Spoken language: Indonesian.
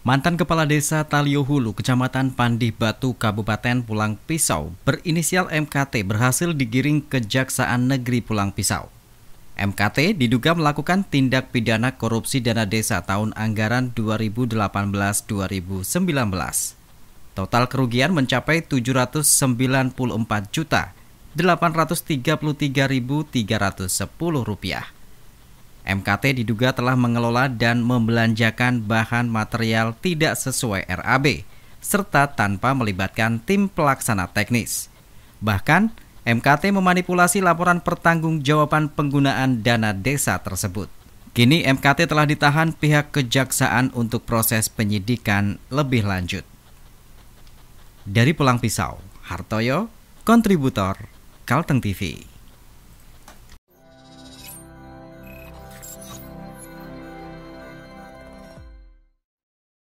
Mantan Kepala Desa Taliohulu, Kecamatan Pandih Batu, Kabupaten Pulang Pisau, berinisial MKT berhasil digiring Kejaksaan Negeri Pulang Pisau. MKT diduga melakukan tindak pidana korupsi dana desa tahun anggaran 2018-2019. Total kerugian mencapai 794 juta rupiah. MKT diduga telah mengelola dan membelanjakan bahan material tidak sesuai RAB, serta tanpa melibatkan tim pelaksana teknis. Bahkan, MKT memanipulasi laporan pertanggungjawaban penggunaan dana desa tersebut. Kini MKT telah ditahan pihak kejaksaan untuk proses penyidikan lebih lanjut. Dari Pulang Pisau, Hartoyo, kontributor Kalteng TV.